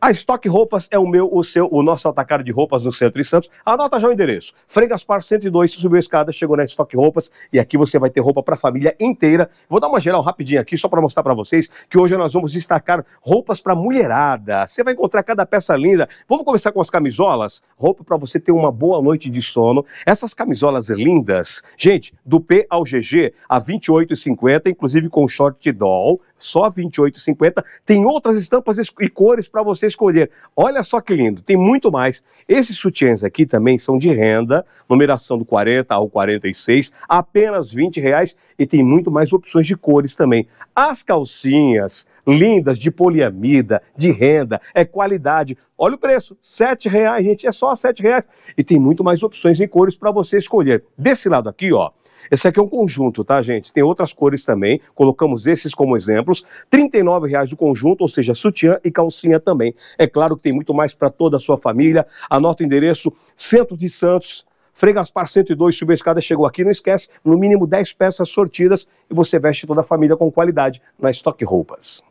A Stock Roupas é o meu, o seu, o nosso atacado de roupas no centro de Santos. Anota já o endereço. Frei Gaspar 102, subiu a escada, chegou na Stock Roupas e aqui você vai ter roupa para a família inteira. Vou dar uma geral rapidinho aqui só para mostrar para vocês que hoje nós vamos destacar roupas para mulherada. Você vai encontrar cada peça linda. Vamos começar com as camisolas, roupa para você ter uma boa noite de sono. Essas camisolas lindas. Gente, do P ao GG a 28,50, inclusive com short de doll só R$ 28,50. Tem outras estampas e cores para você escolher. Olha só que lindo, tem muito mais. Esses sutiãs aqui também são de renda, numeração do 40 ao 46, apenas R$ 20,00 e tem muito mais opções de cores também. As calcinhas lindas de poliamida, de renda, é qualidade. Olha o preço, R$ 7,00, gente, é só R$ 7,00 e tem muito mais opções em cores para você escolher. Desse lado aqui, ó, esse aqui é um conjunto, tá, gente? Tem outras cores também, colocamos esses como exemplos. R$ 39,00 o conjunto, ou seja, sutiã e calcinha também. É claro que tem muito mais para toda a sua família. Anota o endereço, Centro de Santos, Frei Gaspar 102, subiu a escada, chegou aqui, não esquece, no mínimo 10 peças sortidas e você veste toda a família com qualidade na Estoque Roupas.